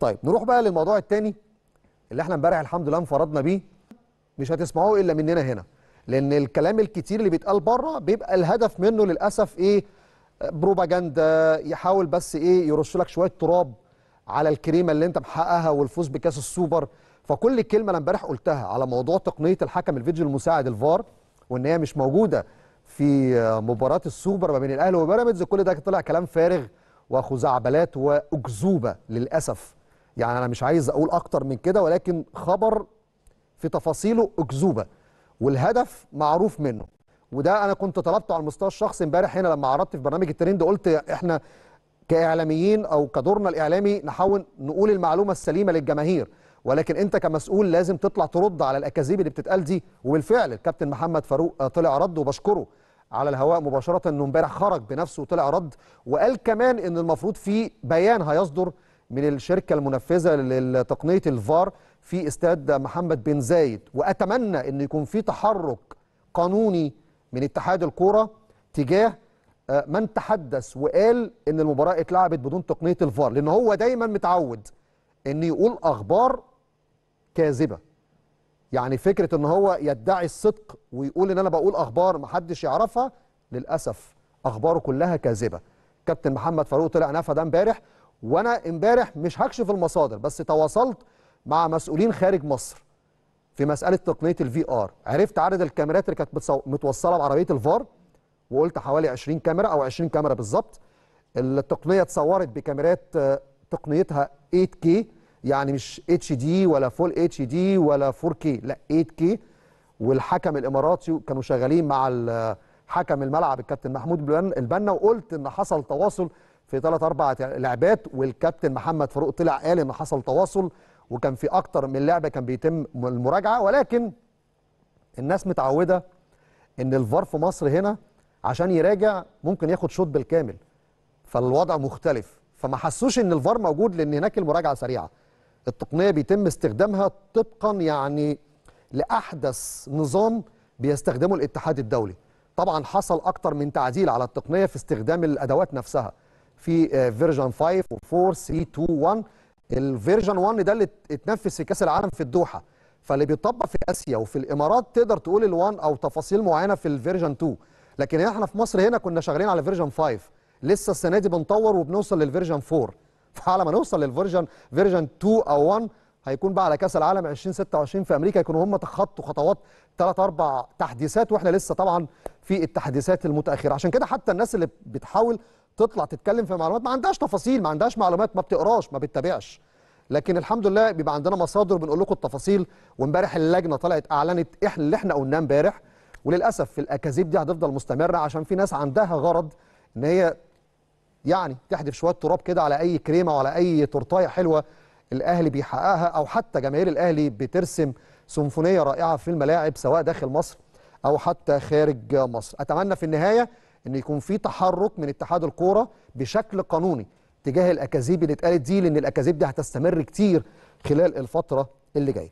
طيب نروح بقى للموضوع الثاني اللي احنا امبارح الحمد لله انفردنا بيه مش هتسمعوه الا مننا هنا لان الكلام الكتير اللي بيتقال بره بيبقى الهدف منه للاسف ايه بروباجندا يحاول بس ايه يرش لك شويه تراب على الكريمه اللي انت محققها والفوز بكاس السوبر فكل كلمه انا امبارح قلتها على موضوع تقنيه الحكم الفيديو المساعد الفار وان هي مش موجوده في مباراه السوبر ما بين الاهلي وبيراميدز كل ده طلع كلام فارغ وخزعبلات واكذوبه للاسف يعني انا مش عايز اقول اكتر من كده ولكن خبر في تفاصيله اكذوبه والهدف معروف منه وده انا كنت طلبته على المستوى الشخصي امبارح هنا لما عرضت في برنامج الترند قلت احنا كاعلاميين او كدورنا الاعلامي نحاول نقول المعلومه السليمه للجماهير ولكن انت كمسؤول لازم تطلع ترد على الاكاذيب اللي بتتقال دي وبالفعل الكابتن محمد فاروق طلع رد وبشكره على الهواء مباشره انه امبارح خرج بنفسه وطلع رد وقال كمان ان المفروض في بيان هيصدر من الشركه المنفذه لتقنيه الفار في استاد محمد بن زايد واتمنى ان يكون في تحرك قانوني من اتحاد الكوره تجاه آه، من تحدث وقال ان المباراه اتلعبت بدون تقنيه الفار لان هو دايما متعود ان يقول اخبار كاذبه يعني فكره ان هو يدعي الصدق ويقول ان انا بقول اخبار محدش يعرفها للاسف اخباره كلها كاذبه كابتن محمد فاروق طلع نفى ده امبارح وانا امبارح مش هكشف المصادر بس تواصلت مع مسؤولين خارج مصر في مساله تقنيه الفي ار عرفت عدد الكاميرات اللي كانت متوصله بعربيه الفار وقلت حوالي 20 كاميرا او 20 كاميرا بالظبط التقنيه اتصورت بكاميرات آه، تقنيتها 8K يعني مش اتش دي ولا فول اتش دي ولا 4K لا 8K والحكم الاماراتي كانوا شغالين مع حكم الملعب الكابتن محمود البنا وقلت ان حصل تواصل في ثلاث اربع لعبات والكابتن محمد فاروق طلع قال ان حصل تواصل وكان في اكتر من لعبه كان بيتم المراجعه ولكن الناس متعوده ان الفار في مصر هنا عشان يراجع ممكن ياخد شوط بالكامل فالوضع مختلف فما حسوش ان الفار موجود لان هناك المراجعه سريعه التقنيه بيتم استخدامها طبقا يعني لاحدث نظام بيستخدمه الاتحاد الدولي طبعا حصل اكتر من تعديل على التقنيه في استخدام الادوات نفسها في فيرجن آه، 5 و 4 3 2 1 الفيرجن 1 ده اللي اتنفذ في كاس العالم في الدوحه فاللي بيطبق في اسيا وفي الامارات تقدر تقول ال1 او تفاصيل معينه في الفيرجن 2 لكن احنا في مصر هنا كنا شغالين على فيرجن 5 لسه السنه دي بنطور وبنوصل للفيرجن 4 فعلى ما نوصل للفيرجن فيرجن 2 او 1 هيكون بقى على كاس العالم 2026 في امريكا يكونوا هم تخطوا خطوات ثلاث اربع تحديثات واحنا لسه طبعا في التحديثات المتاخره عشان كده حتى الناس اللي بتحاول تطلع تتكلم في معلومات ما عندهاش تفاصيل ما عندهاش معلومات ما بتقراش ما بتتابعش لكن الحمد لله بيبقى عندنا مصادر بنقول لكم التفاصيل وامبارح اللجنه طلعت اعلنت احنا اللي احنا قلناه امبارح وللاسف الاكاذيب دي هتفضل مستمره عشان في ناس عندها غرض ان هي يعني تحدف شويه تراب كده على اي كريمه وعلى اي تورتايه حلوه الاهلي بيحققها او حتى جماهير الاهلي بترسم سمفونيه رائعه في الملاعب سواء داخل مصر او حتى خارج مصر اتمنى في النهايه ان يكون في تحرك من اتحاد الكوره بشكل قانوني تجاه الاكاذيب اللي اتقالت دي لان الاكاذيب دي هتستمر كتير خلال الفتره اللي جايه